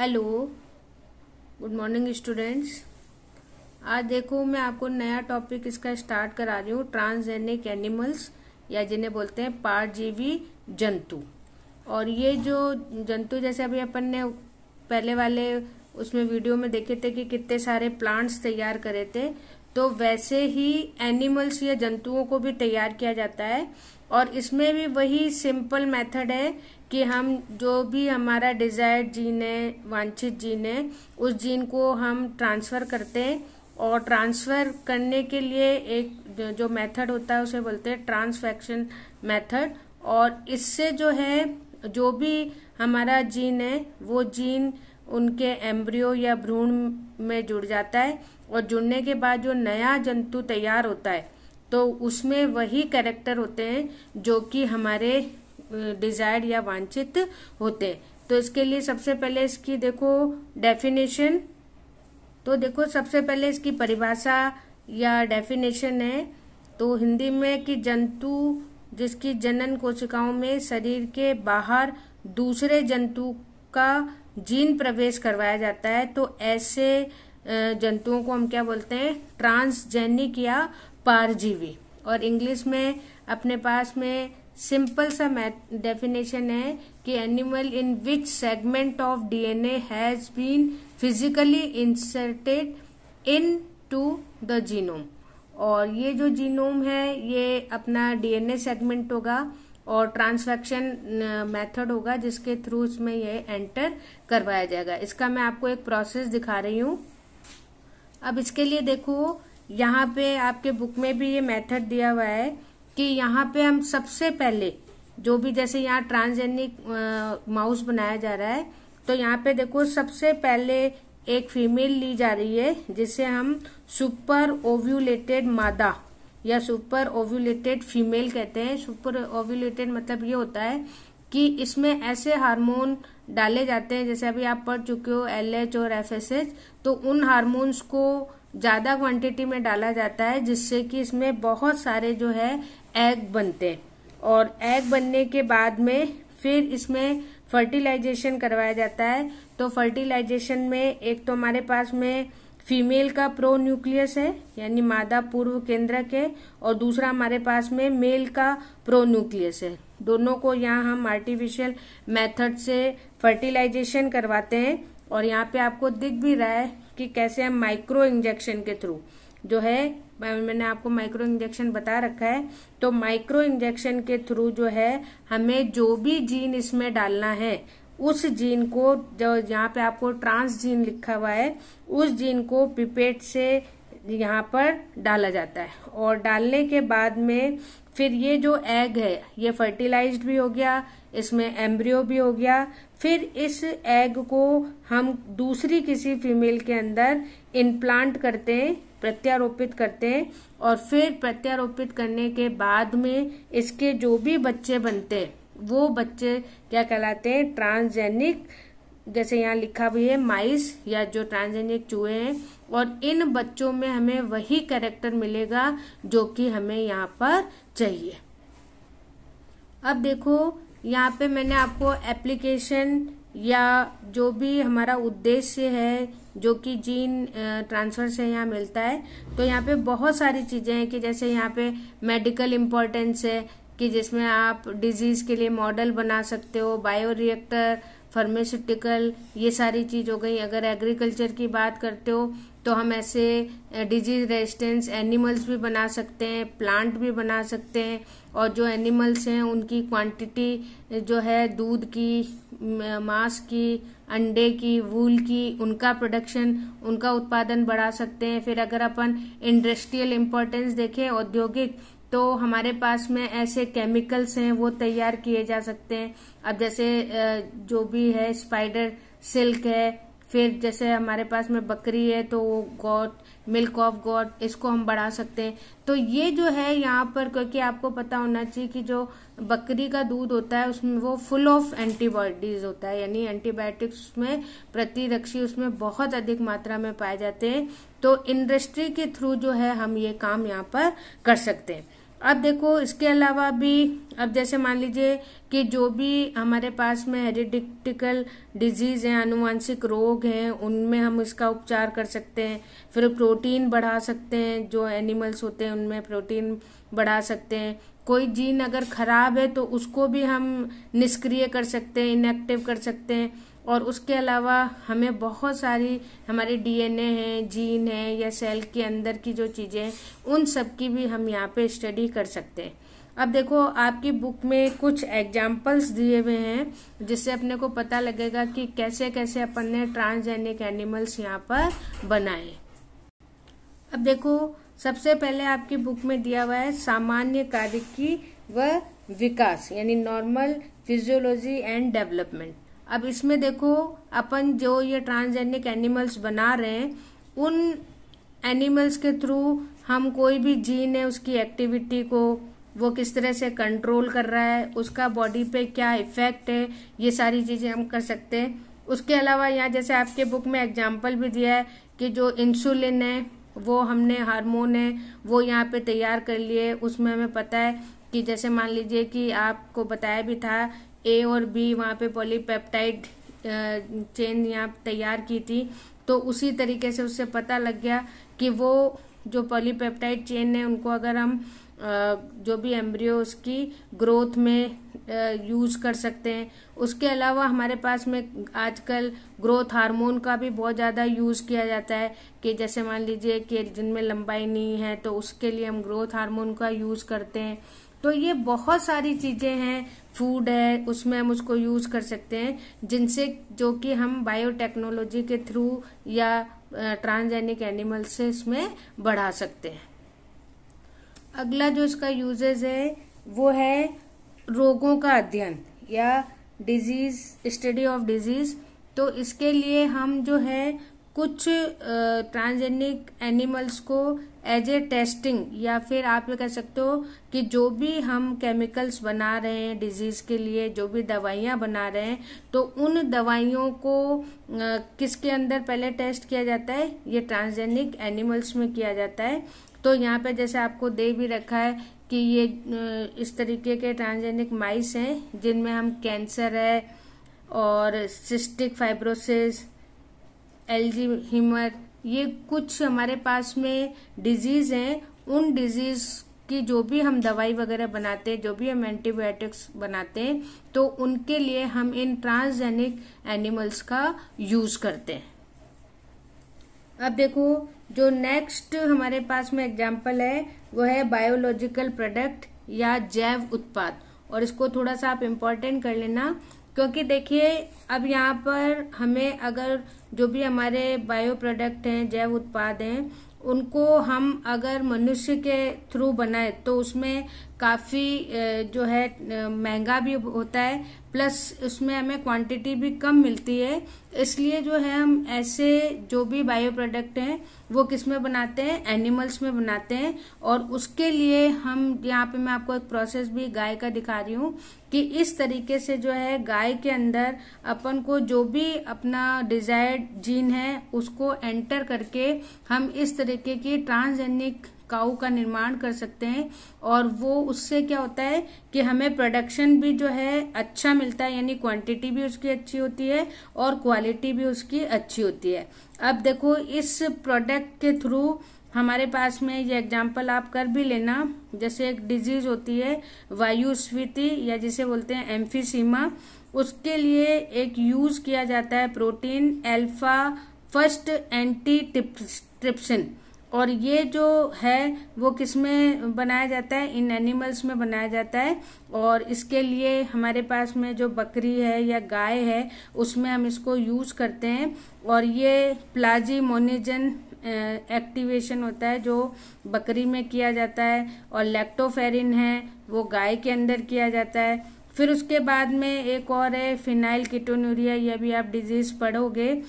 hello good morning students आज देखो मैं आपको नया टॉपिक इसका स्टार्ट करा रही हूँ ट्रांसजेनिक एनिमल्स या जिन्हें बोलते हैं पारजीवी जंतु और ये जो जंतु जैसे अभी अपन ने पहले वाले उसमें वीडियो में देखे थे कि कितने सारे प्लांट्स तैयार करे थे तो वैसे ही एनिमल्स या जंतुओं को भी तैयार किया जाता है और इसमें भी वही सिंपल मेथड है कि हम जो भी हमारा डिजायर्ड जीन है वांछित जीन है उस जीन को हम ट्रांसफ़र करते हैं और ट्रांसफ़र करने के लिए एक जो मेथड होता है उसे बोलते हैं ट्रांसफेक्शन मेथड और इससे जो है जो भी हमारा जीन है वो जीन उनके एम्ब्रियो या भ्रूण में जुड़ जाता है और जुड़ने के बाद जो नया जंतु तैयार होता है तो उसमें वही कैरेक्टर होते हैं जो कि हमारे डिजायर या वांछित होते तो इसके लिए सबसे पहले इसकी देखो डेफिनेशन तो देखो सबसे पहले इसकी परिभाषा या डेफिनेशन है तो हिंदी में कि जंतु जिसकी जनन कोशिकाओं में शरीर के बाहर दूसरे जंतु का जीन प्रवेश करवाया जाता है तो ऐसे जंतुओं को हम क्या बोलते हैं ट्रांसजेनिक या पारजीवी और इंग्लिश में अपने पास में सिंपल सा डेफिनेशन है कि animal in which segment of DNA has been physically inserted into the genome और ये जो जीनोम है ये अपना डीएनए सेगमेंट होगा और ट्रांसफेक्शन मेथड होगा जिसके थ्रू इसमें ये एंटर करवाया जाएगा इसका मैं आपको एक प्रोसेस दिखा रही हूँ अब इसके लिए देखो यहाँ पे आपके बुक में भी ये मेथड दिया हुआ है कि यहाँ पे हम सबसे पहले जो भी जैसे यहाँ ट्रांसजेंडिक माउस बनाया जा रहा है तो यहाँ पे देखो सबसे पहले एक फीमेल ली जा रही है जिसे हम सुपर ओव्यूलेटेड मादा या सुपर ओव्यूलेटेड फीमेल कहते हैं सुपर ओव्यूलेटेड मतलब ये होता है कि इसमें ऐसे हार्मोन डाले जाते हैं जैसे अभी आप पढ़ चुके हो एलएच और एफएसएच तो उन हार्मोन्स को ज़्यादा क्वांटिटी में डाला जाता है जिससे कि इसमें बहुत सारे जो है एग बनते हैं और एग बनने के बाद में फिर इसमें फर्टिलाइजेशन करवाया जाता है तो फर्टिलाइजेशन में एक तो हमारे पास में फीमेल का प्रो न्यूक्लियस है यानी मादा पूर्व केंद्रक है और दूसरा हमारे पास में मेल का प्रो न्यूक्लियस है दोनों को यहाँ हम आर्टिफिशियल मेथड से फर्टिलाइजेशन करवाते हैं और यहाँ पे आपको दिख भी रहा है कि कैसे हम माइक्रो इंजेक्शन के थ्रू जो है मैंने आपको माइक्रो इंजेक्शन बता रखा है तो माइक्रो इंजेक्शन के थ्रू जो है हमें जो भी जीन इसमें डालना है उस जीन को जो यहाँ पे आपको ट्रांस जीन लिखा हुआ है उस जीन को पिपेट से यहाँ पर डाला जाता है और डालने के बाद में फिर ये जो एग है ये फर्टिलाइज्ड भी हो गया इसमें एम्ब्रियो भी हो गया फिर इस एग को हम दूसरी किसी फीमेल के अंदर इम्प्लांट करते हैं प्रत्यारोपित करते हैं और फिर प्रत्यारोपित करने के बाद में इसके जो भी बच्चे बनते हैं वो बच्चे क्या कहलाते हैं ट्रांसजेनिक जैसे यहाँ लिखा हुई है माइस या जो ट्रांसजेनिक चूहे हैं और इन बच्चों में हमें वही कैरेक्टर मिलेगा जो कि हमें यहाँ पर चाहिए अब देखो यहाँ पे मैंने आपको एप्लीकेशन या जो भी हमारा उद्देश्य है जो कि जीन ट्रांसफर से यहाँ मिलता है तो यहाँ पे बहुत सारी चीज़ें हैं कि जैसे यहाँ पे मेडिकल इम्पोर्टेंस है कि जिसमें आप डिजीज़ के लिए मॉडल बना सकते हो बायो रिएक्टर फार्मास्यूटिकल ये सारी चीज़ हो गई अगर एग्रीकल्चर की बात करते हो तो हम ऐसे डिजीज रेजिस्टेंस एनिमल्स भी बना सकते हैं प्लांट भी बना सकते हैं और जो एनिमल्स हैं उनकी क्वांटिटी जो है दूध की मांस की अंडे की वूल की उनका प्रोडक्शन उनका उत्पादन बढ़ा सकते हैं फिर अगर अपन इंडस्ट्रियल इम्पोर्टेंस देखें औद्योगिक तो हमारे पास में ऐसे केमिकल्स हैं वो तैयार किए जा सकते हैं अब जैसे जो भी है स्पाइडर सिल्क है फिर जैसे हमारे पास में बकरी है तो वो गॉट मिल्क ऑफ गॉट इसको हम बढ़ा सकते हैं तो ये जो है यहाँ पर क्योंकि आपको पता होना चाहिए कि जो बकरी का दूध होता है उसमें वो फुल ऑफ एंटीबॉडीज होता है यानी एंटीबायोटिक्स में प्रतिरक्षी उसमें बहुत अधिक मात्रा में पाए जाते हैं तो इंडस्ट्री के थ्रू जो है हम ये काम यहाँ पर कर सकते हैं अब देखो इसके अलावा भी अब जैसे मान लीजिए कि जो भी हमारे पास में हेरिडिक्टिकल डिजीज है अनुवांशिक रोग हैं उनमें हम इसका उपचार कर सकते हैं फिर प्रोटीन बढ़ा सकते हैं जो एनिमल्स होते हैं उनमें प्रोटीन बढ़ा सकते हैं कोई जीन अगर खराब है तो उसको भी हम निष्क्रिय कर सकते हैं इनएक्टिव कर सकते हैं और उसके अलावा हमें बहुत सारी हमारे डीएनए हैं जीन है या सेल के अंदर की जो चीज़ें हैं उन सब की भी हम यहाँ पे स्टडी कर सकते हैं अब देखो आपकी बुक में कुछ एग्जाम्पल्स दिए हुए हैं जिससे अपने को पता लगेगा कि कैसे कैसे अपन ने ट्रांसजेनिक एनिमल्स यहाँ पर बनाए अब देखो सबसे पहले आपकी बुक में दिया हुआ है सामान्य कार्य की व विकास यानी नॉर्मल फिजियोलॉजी एंड डेवलपमेंट अब इसमें देखो अपन जो ये ट्रांसजेंडिक एनिमल्स बना रहे हैं उन एनिमल्स के थ्रू हम कोई भी जीन है उसकी एक्टिविटी को वो किस तरह से कंट्रोल कर रहा है उसका बॉडी पे क्या इफेक्ट है ये सारी चीज़ें हम कर सकते हैं उसके अलावा यहाँ जैसे आपके बुक में एग्जाम्पल भी दिया है कि जो इंसुलिन है वो हमने हार्मोन है वो यहाँ पे तैयार कर लिए उसमें हमें पता है कि जैसे मान लीजिए कि आपको बताया भी था ए और बी वहाँ पे पॉलीपेप्टाइड चेन यहाँ तैयार की थी तो उसी तरीके से उससे पता लग गया कि वो जो पॉलीपेप्टाइड चेन है उनको अगर हम जो भी एम्ब्रियो उसकी ग्रोथ में यूज कर सकते हैं उसके अलावा हमारे पास में आजकल ग्रोथ हार्मोन का भी बहुत ज़्यादा यूज़ किया जाता है कि जैसे मान लीजिए कि जिनमें लंबाई नहीं है तो उसके लिए हम ग्रोथ हार्मोन का यूज़ करते हैं तो ये बहुत सारी चीज़ें हैं फूड है उसमें हम उसको यूज कर सकते हैं जिनसे जो कि हम बायोटेक्नोलॉजी के थ्रू या ट्रांसजेनिक एनिमल से इसमें बढ़ा सकते हैं अगला जो इसका यूजेज है वो है रोगों का अध्ययन या डिजीज स्टडी ऑफ डिजीज तो इसके लिए हम जो है कुछ ट्रांसजेनिक एनिमल्स को एज ए टेस्टिंग या फिर आप ये कह सकते हो कि जो भी हम केमिकल्स बना रहे हैं डिजीज के लिए जो भी दवाइयाँ बना रहे हैं तो उन दवाइयों को किसके अंदर पहले टेस्ट किया जाता है ये ट्रांसजेनिक एनिमल्स में किया जाता है तो यहाँ पे जैसे आपको दे भी रखा है कि ये इस तरीके के ट्रांसजेनिक माइस हैं जिनमें हम कैंसर है और सिस्टिक फाइब्रोसिस एल्जी हीमर ये कुछ हमारे पास में डिजीज हैं उन डिजीज की जो भी हम दवाई वगैरह बनाते हैं जो भी हम एंटीबायोटिक्स बनाते हैं तो उनके लिए हम इन ट्रांसजेनिक एनिमल्स का यूज करते हैं अब देखो जो नेक्स्ट हमारे पास में एग्जाम्पल है वो है बायोलॉजिकल प्रोडक्ट या जैव उत्पाद और इसको थोड़ा सा आप इम्पोर्टेंट कर लेना क्योंकि देखिए अब यहाँ पर हमें अगर जो भी हमारे बायो प्रोडक्ट हैं जैव उत्पाद हैं उनको हम अगर मनुष्य के थ्रू बनाए तो उसमें काफ़ी जो है महंगा भी होता है प्लस उसमें हमें क्वांटिटी भी कम मिलती है इसलिए जो है हम ऐसे जो भी बायो प्रोडक्ट हैं वो किस में बनाते हैं एनिमल्स में बनाते हैं और उसके लिए हम यहाँ पे मैं आपको एक प्रोसेस भी गाय का दिखा रही हूँ कि इस तरीके से जो है गाय के अंदर अपन को जो भी अपना डिजायर्ड जीन है उसको एंटर करके हम इस तरीके की ट्रांसजेनिक काऊ का निर्माण कर सकते हैं और वो उससे क्या होता है कि हमें प्रोडक्शन भी जो है अच्छा मिलता है यानी क्वांटिटी भी उसकी अच्छी होती है और क्वालिटी भी उसकी अच्छी होती है अब देखो इस प्रोडक्ट के थ्रू हमारे पास में ये एग्जाम्पल आप कर भी लेना जैसे एक डिजीज होती है वायुस्फीति या जिसे बोलते हैं एम्फीसीमा उसके लिए एक यूज किया जाता है protein alpha first anti trypsin और ये जो है वो किस में बनाया जाता है इन एनिमल्स में बनाया जाता है और इसके लिए हमारे पास में जो बकरी है या गाय है उसमें हम इसको यूज करते हैं और ये प्लाजी मोनिजन एक्टिवेशन होता है जो बकरी में किया जाता है और लैक्टोफेरिन है वो गाय के अंदर किया जाता है फिर उसके बाद में एक और है फिनाइल किटोनूरिया यह भी आप डिजीज पढ़ोगे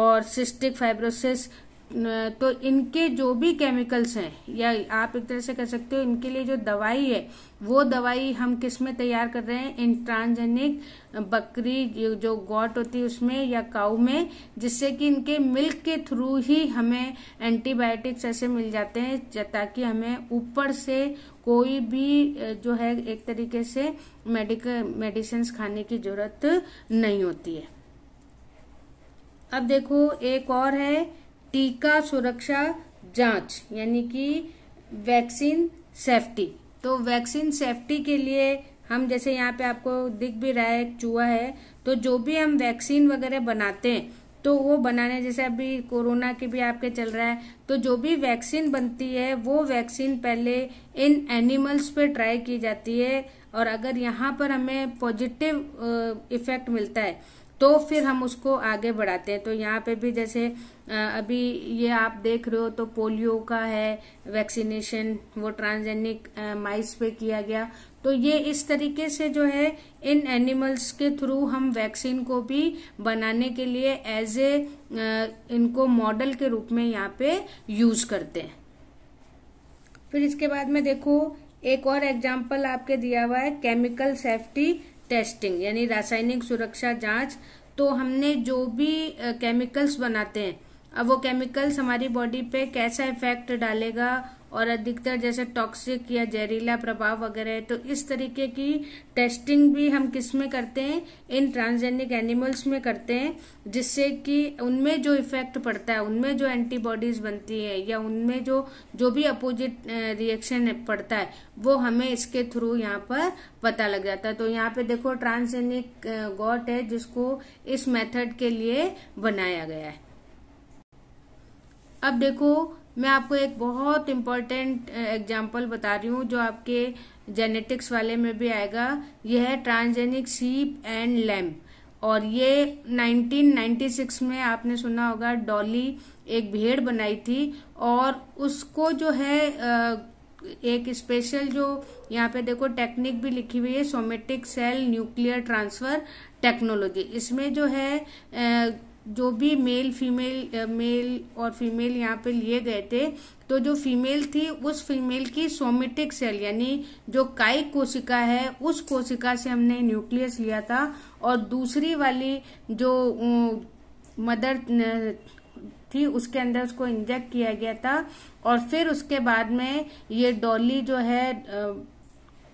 और सिस्टिक फाइब्रोसिस तो इनके जो भी केमिकल्स हैं या आप एक तरह से कह सकते हो इनके लिए जो दवाई है वो दवाई हम किस में तैयार कर रहे हैं इन ट्रांसजेनिक बकरी जो गॉट होती है उसमें या काऊ में जिससे कि इनके मिल्क के थ्रू ही हमें एंटीबायोटिक्स ऐसे मिल जाते हैं ताकि हमें ऊपर से कोई भी जो है एक तरीके से मेडिकल मेडिसिन खाने की जरूरत नहीं होती है अब देखो एक और है टीका सुरक्षा जांच यानी कि वैक्सीन सेफ्टी तो वैक्सीन सेफ्टी के लिए हम जैसे यहाँ पे आपको दिख भी रहा है चूहा है तो जो भी हम वैक्सीन वगैरह बनाते हैं तो वो बनाने जैसे अभी कोरोना की भी आपके चल रहा है तो जो भी वैक्सीन बनती है वो वैक्सीन पहले इन एनिमल्स पे ट्राई की जाती है और अगर यहाँ पर हमें पॉजिटिव इफेक्ट मिलता है तो फिर हम उसको आगे बढ़ाते हैं तो यहाँ पे भी जैसे अभी ये आप देख रहे हो तो पोलियो का है वैक्सीनेशन वो ट्रांसजेनिक माइस पे किया गया तो ये इस तरीके से जो है इन एनिमल्स के थ्रू हम वैक्सीन को भी बनाने के लिए एज ए इनको मॉडल के रूप में यहाँ पे यूज करते हैं फिर इसके बाद में देखो एक और एग्जाम्पल आपके दिया हुआ है केमिकल सेफ्टी टेस्टिंग यानी रासायनिक सुरक्षा जांच तो हमने जो भी केमिकल्स बनाते हैं अब वो केमिकल्स हमारी बॉडी पे कैसा इफेक्ट डालेगा और अधिकतर जैसे टॉक्सिक या जहरीला प्रभाव वगैरह है तो इस तरीके की टेस्टिंग भी हम किस में करते हैं इन ट्रांसजेनिक एनिमल्स में करते हैं जिससे कि उनमें जो इफेक्ट पड़ता है उनमें जो एंटीबॉडीज बनती है या उनमें जो जो भी अपोजिट रिएक्शन पड़ता है वो हमें इसके थ्रू यहाँ पर पता लग जाता है तो यहाँ पे देखो ट्रांसजेनिक गॉट है जिसको इस मेथड के लिए बनाया गया है अब देखो मैं आपको एक बहुत इम्पॉर्टेंट एग्जाम्पल बता रही हूँ जो आपके जेनेटिक्स वाले में भी आएगा यह है ट्रांसजेनिक सीप एंड लैम्प और ये 1996 में आपने सुना होगा डॉली एक भेड़ बनाई थी और उसको जो है एक स्पेशल जो यहाँ पे देखो टेक्निक भी लिखी हुई है somatic cell nuclear transfer technology इसमें जो है जो भी मेल फीमेल मेल और फीमेल यहाँ पे लिए गए थे तो जो फीमेल थी उस फीमेल की सोमेटिक सेल यानी जो काई कोशिका है उस कोशिका से हमने न्यूक्लियस लिया था और दूसरी वाली जो मदर uh, uh, थी उसके अंदर उसको इंजेक्ट किया गया था और फिर उसके बाद में ये डॉली जो है uh,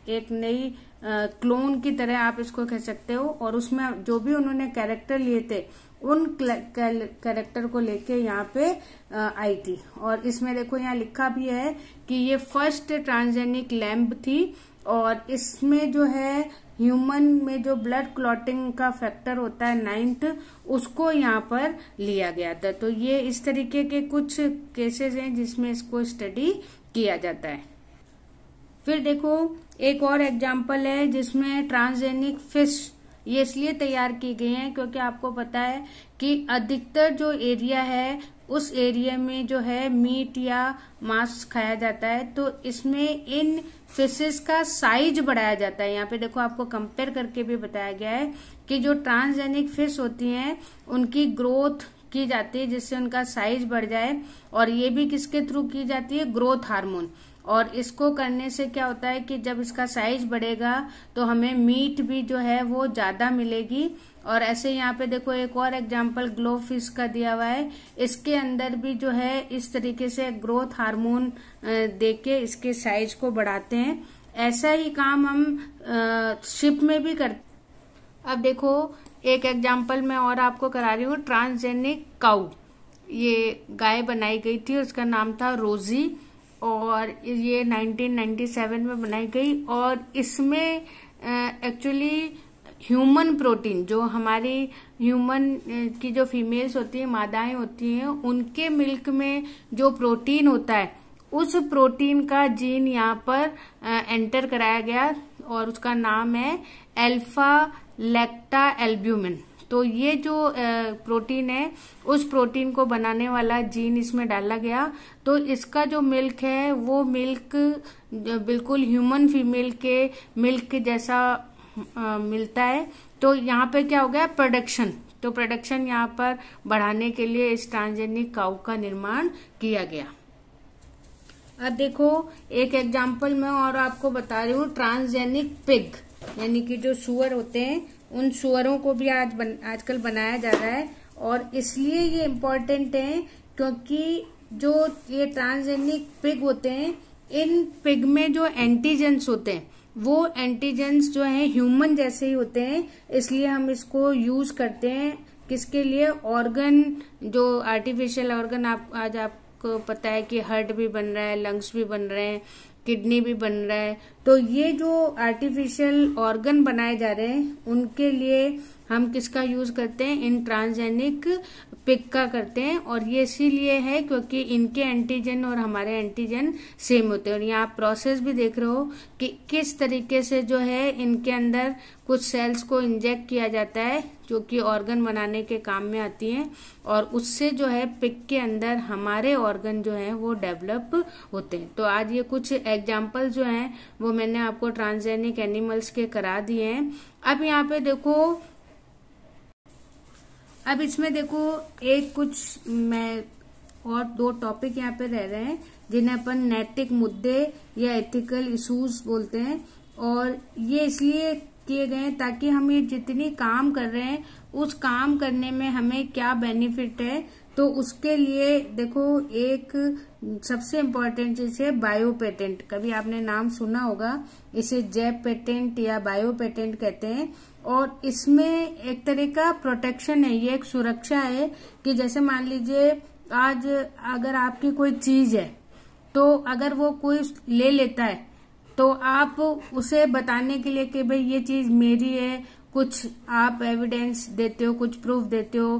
एक नई क्लोन की तरह आप इसको कह सकते हो और उसमें जो भी उन्होंने कैरेक्टर लिए थे उन कैरेक्टर को लेके यहाँ पे आई थी और इसमें देखो यहाँ लिखा भी है कि ये फर्स्ट ट्रांसजेनिक लैम्ब थी और इसमें जो है ह्यूमन में जो ब्लड क्लॉटिंग का फैक्टर होता है नाइन्थ उसको यहाँ पर लिया गया था तो ये इस तरीके के कुछ केसेस हैं जिसमें इसको स्टडी किया जाता है फिर देखो एक और एग्जाम्पल है जिसमें ट्रांसजेनिक फिश ये इसलिए तैयार किए गए हैं क्योंकि आपको पता है कि अधिकतर जो एरिया है उस एरिया में जो है मीट या मांस खाया जाता है तो इसमें इन फिशेस का साइज बढ़ाया जाता है यहाँ पे देखो आपको कंपेयर करके भी बताया गया है कि जो ट्रांसजेनिक फिश होती हैं उनकी ग्रोथ की जाती है जिससे उनका साइज बढ़ जाए और ये भी किसके थ्रू की जाती है ग्रोथ हार्मोन और इसको करने से क्या होता है कि जब इसका साइज बढ़ेगा तो हमें मीट भी जो है वो ज़्यादा मिलेगी और ऐसे यहाँ पे देखो एक और एग्जांपल ग्लो फिश का दिया हुआ है इसके अंदर भी जो है इस तरीके से ग्रोथ हार्मोन देके इसके साइज को बढ़ाते हैं ऐसा ही काम हम शिप में भी करते अब देखो एक एग्जाम्पल मैं और आपको करा रही हूँ ट्रांसजेनिक काउ ये गाय बनाई गई थी उसका नाम था रोजी और ये 1997 में बनाई गई और इसमें एक्चुअली ह्यूमन प्रोटीन जो हमारी ह्यूमन की जो फीमेल्स होती हैं मादाएं होती हैं उनके मिल्क में जो प्रोटीन होता है उस प्रोटीन का जीन यहाँ पर एंटर कराया गया और उसका नाम है एल्फा लेक्टा एल्ब्यूमिन तो ये जो प्रोटीन है उस प्रोटीन को बनाने वाला जीन इसमें डाला गया तो इसका जो मिल्क है वो मिल्क बिल्कुल ह्यूमन फीमेल के मिल्क जैसा मिलता है तो यहाँ पे क्या हो गया प्रोडक्शन तो प्रोडक्शन यहाँ पर बढ़ाने के लिए इस ट्रांसजेनिक काउ का निर्माण किया गया अब देखो एक एग्जाम्पल मैं और आपको बता रही हूँ ट्रांसजेनिक पिग यानी कि जो सुअर होते हैं उन सुअरों को भी आज बन, आजकल बनाया जा रहा है और इसलिए ये इम्पोर्टेंट है क्योंकि जो ये ट्रांसजेनिक पिग होते हैं इन पिग में जो एंटीजेंस होते हैं वो एंटीजेंस जो है ह्यूमन जैसे ही होते हैं इसलिए हम इसको यूज करते हैं किसके लिए ऑर्गन जो आर्टिफिशियल ऑर्गन आप आज आपको पता है कि हार्ट भी बन रहा है लंग्स भी बन रहे हैं किडनी भी बन रहा है तो ये जो आर्टिफिशियल ऑर्गन बनाए जा रहे हैं उनके लिए हम किसका यूज करते हैं इन ट्रांसजेनिक पिक का करते हैं और ये इसीलिए है क्योंकि इनके एंटीजन और हमारे एंटीजन सेम होते हैं और यहाँ आप प्रोसेस भी देख रहे हो कि किस तरीके से जो है इनके अंदर कुछ सेल्स को इंजेक्ट किया जाता है जो कि ऑर्गन बनाने के काम में आती हैं और उससे जो है पिक के अंदर हमारे ऑर्गन जो है वो डेवलप होते हैं तो आज ये कुछ एग्जाम्पल जो है वो मैंने आपको ट्रांसजेनिक एनिमल्स के करा दिए हैं अब यहाँ पे देखो अब इसमें देखो एक कुछ मैं और दो टॉपिक यहाँ पे रह रहे हैं जिन्हें अपन नैतिक मुद्दे या एथिकल इशूज बोलते हैं और ये इसलिए किए गए हैं ताकि हम ये जितनी काम कर रहे हैं उस काम करने में हमें क्या बेनिफिट है तो उसके लिए देखो एक सबसे इम्पोर्टेंट चीज है बायो पेटेंट कभी आपने नाम सुना होगा इसे जैब पेटेंट या बायो पेटेंट कहते हैं और इसमें एक तरह का प्रोटेक्शन है ये एक सुरक्षा है कि जैसे मान लीजिए आज अगर आपकी कोई चीज है तो अगर वो कोई ले लेता है तो आप उसे बताने के लिए कि भाई ये चीज मेरी है कुछ आप एविडेंस देते हो कुछ प्रूफ देते हो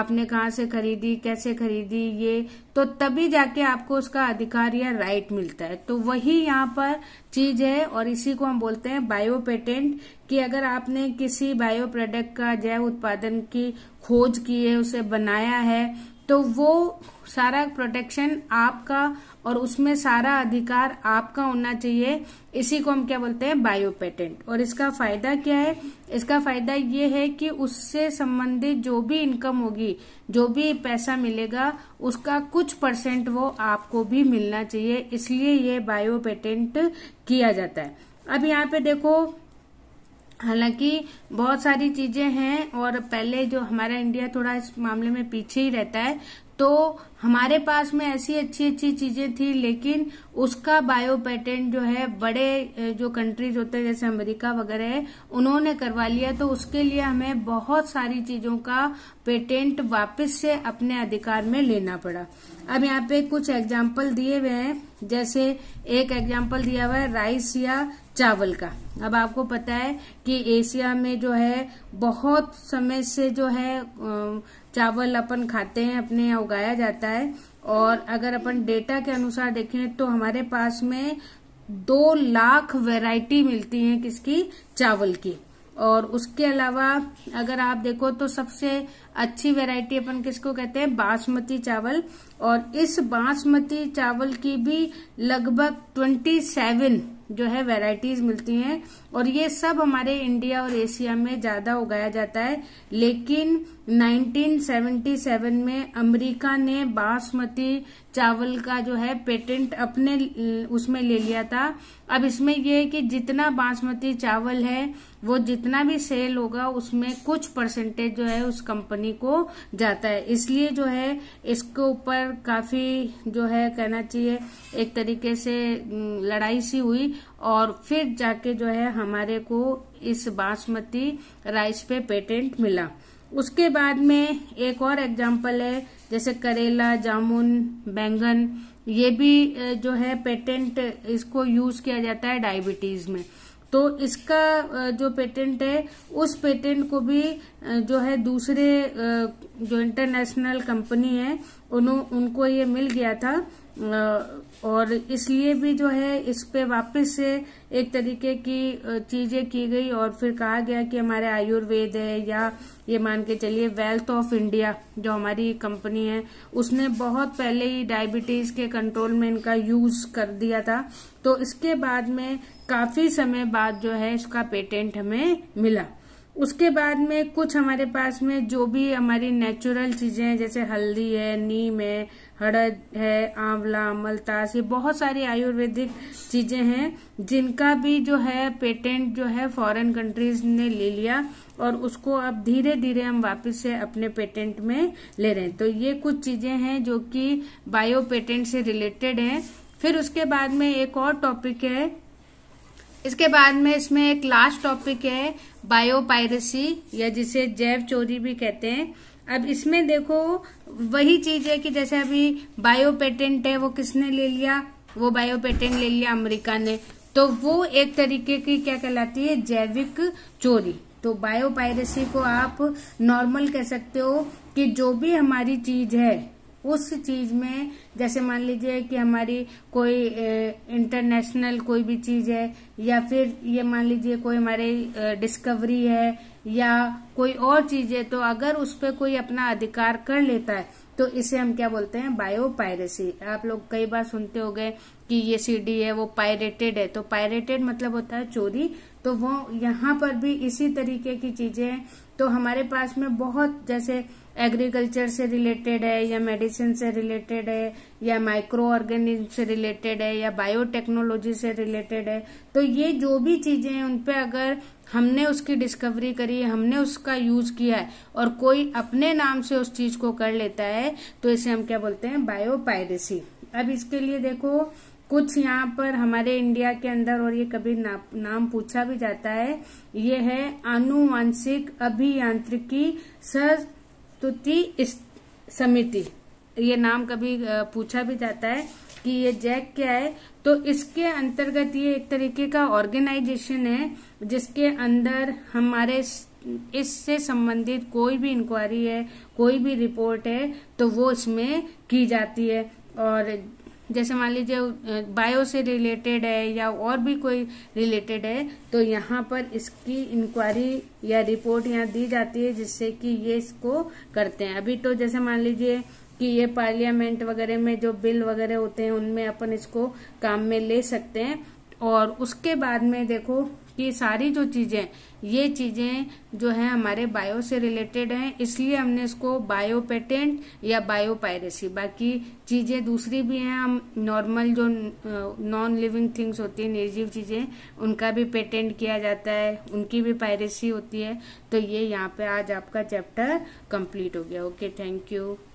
आपने कहाँ से खरीदी कैसे खरीदी ये तो तभी जाके आपको उसका अधिकार या राइट मिलता है तो वही यहाँ पर चीज है और इसी को हम बोलते हैं बायो पेटेंट कि अगर आपने किसी बायो प्रोडक्ट का जैव उत्पादन की खोज की है उसे बनाया है तो वो सारा प्रोटेक्शन आपका और उसमें सारा अधिकार आपका होना चाहिए इसी को हम क्या बोलते हैं बायो पेटेंट और इसका फायदा क्या है इसका फायदा ये है कि उससे संबंधित जो भी इनकम होगी जो भी पैसा मिलेगा उसका कुछ परसेंट वो आपको भी मिलना चाहिए इसलिए ये बायो पेटेंट किया जाता है अब यहाँ पे देखो हालांकि बहुत सारी चीजें हैं और पहले जो हमारा इंडिया थोड़ा इस मामले में पीछे ही रहता है तो हमारे पास में ऐसी अच्छी अच्छी चीजें थी लेकिन उसका बायो पैटेंट जो है बड़े जो कंट्रीज होते हैं जैसे अमेरिका वगैरह है उन्होंने करवा लिया तो उसके लिए हमें बहुत सारी चीजों का पेटेंट वापस से अपने अधिकार में लेना पड़ा अब यहाँ पे कुछ एग्जाम्पल दिए हुए हैं जैसे एक एग्जाम्पल दिया हुआ है राइस या चावल का अब आपको पता है कि एशिया में जो है बहुत समय से जो है चावल अपन खाते हैं अपने यहाँ उगाया जाता है और अगर अपन डेटा के अनुसार देखें तो हमारे पास में दो लाख वैरायटी मिलती है किसकी चावल की और उसके अलावा अगर आप देखो तो सबसे अच्छी वैरायटी अपन किसको कहते हैं बासमती चावल और इस बासमती चावल की भी लगभग ट्वेंटी सेवन जो है वैरायटीज मिलती हैं और ये सब हमारे इंडिया और एशिया में ज्यादा उगाया जाता है लेकिन 1977 में अमेरिका ने बासमती चावल का जो है पेटेंट अपने उसमें ले लिया था अब इसमें यह है कि जितना बासमती चावल है वो जितना भी सेल होगा उसमें कुछ परसेंटेज जो है उस कंपनी को जाता है इसलिए जो है इसके ऊपर काफी जो है कहना चाहिए एक तरीके से लड़ाई सी हुई और फिर जाके जो है हमारे को इस बासमती राइस पे पेटेंट मिला उसके बाद में एक और एग्जाम्पल है जैसे करेला जामुन बैंगन ये भी जो है पेटेंट इसको यूज किया जाता है डायबिटीज में तो इसका जो पेटेंट है उस पेटेंट को भी जो है दूसरे जो इंटरनेशनल कंपनी है उन्हों उनको ये मिल गया था और इसलिए भी जो है इस पे वापस से एक तरीके की चीजें की गई और फिर कहा गया कि हमारे आयुर्वेद है या ये मान के चलिए वेल्थ ऑफ इंडिया जो हमारी कंपनी है उसने बहुत पहले ही डायबिटीज के कंट्रोल में इनका यूज कर दिया था तो इसके बाद में काफी समय बाद जो है इसका पेटेंट हमें मिला उसके बाद में कुछ हमारे पास में जो भी हमारी नेचुरल चीजें हैं जैसे हल्दी है नीम है हड़द है आंवला अमलतास ये बहुत सारी आयुर्वेदिक चीजें हैं जिनका भी जो है पेटेंट जो है फॉरेन कंट्रीज ने ले लिया और उसको अब धीरे धीरे हम वापस से अपने पेटेंट में ले रहे हैं तो ये कुछ चीजें हैं जो कि बायो पेटेंट से रिलेटेड है फिर उसके बाद में एक और टॉपिक है इसके बाद में इसमें एक लास्ट टॉपिक है बायोपायरेसी या जिसे जैव चोरी भी कहते हैं अब इसमें देखो वही चीज है कि जैसे अभी बायो पेटेंट है वो किसने ले लिया वो बायो पेटेंट ले लिया अमेरिका ने तो वो एक तरीके की क्या कहलाती है जैविक चोरी तो बायो पायरेसी को आप नॉर्मल कह सकते हो कि जो भी हमारी चीज है उस चीज में जैसे मान लीजिए कि हमारी कोई इंटरनेशनल कोई भी चीज है या फिर ये मान लीजिए कोई हमारी डिस्कवरी है या कोई और चीज है तो अगर उस पर कोई अपना अधिकार कर लेता है तो इसे हम क्या बोलते हैं बायो पायरेसी आप लोग कई बार सुनते हो गए कि ये सीडी है वो पायरेटेड है तो पायरेटेड मतलब होता है चोरी तो वो यहाँ पर भी इसी तरीके की चीजें हैं तो हमारे पास में बहुत जैसे एग्रीकल्चर से रिलेटेड है या मेडिसिन से रिलेटेड है या माइक्रो ऑर्गेनिज्म से रिलेटेड है या बायोटेक्नोलॉजी से रिलेटेड है तो ये जो भी चीजें हैं उन पे अगर हमने उसकी डिस्कवरी करी हमने उसका यूज किया है और कोई अपने नाम से उस चीज को कर लेता है तो इसे हम क्या बोलते हैं बायोपायरेसी अब इसके लिए देखो कुछ यहाँ पर हमारे इंडिया के अंदर और ये कभी ना, नाम पूछा भी जाता है ये है आनुवांशिक अभियांत्रिकी सह स्तुति समिति ये नाम कभी पूछा भी जाता है कि ये जैक क्या है तो इसके अंतर्गत ये एक तरीके का ऑर्गेनाइजेशन है जिसके अंदर हमारे इससे संबंधित कोई भी इंक्वायरी है कोई भी रिपोर्ट है तो वो इसमें की जाती है और जैसे मान लीजिए बायो से रिलेटेड है या और भी कोई रिलेटेड है तो यहाँ पर इसकी इंक्वायरी या रिपोर्ट यहाँ दी जाती है जिससे कि ये इसको करते हैं अभी तो जैसे मान लीजिए कि ये पार्लियामेंट वगैरह में जो बिल वगैरह होते हैं उनमें अपन इसको काम में ले सकते हैं और उसके बाद में देखो ये सारी जो चीज़ें ये चीज़ें जो है हमारे बायो से रिलेटेड हैं इसलिए हमने इसको बायो पेटेंट या बायो पायरेसी बाकी चीज़ें दूसरी भी हैं हम नॉर्मल जो नॉन लिविंग थिंग्स होती है निर्जीव चीज़ें उनका भी पेटेंट किया जाता है उनकी भी पायरेसी होती है तो ये यहाँ पे आज आपका चैप्टर कंप्लीट हो गया ओके थैंक यू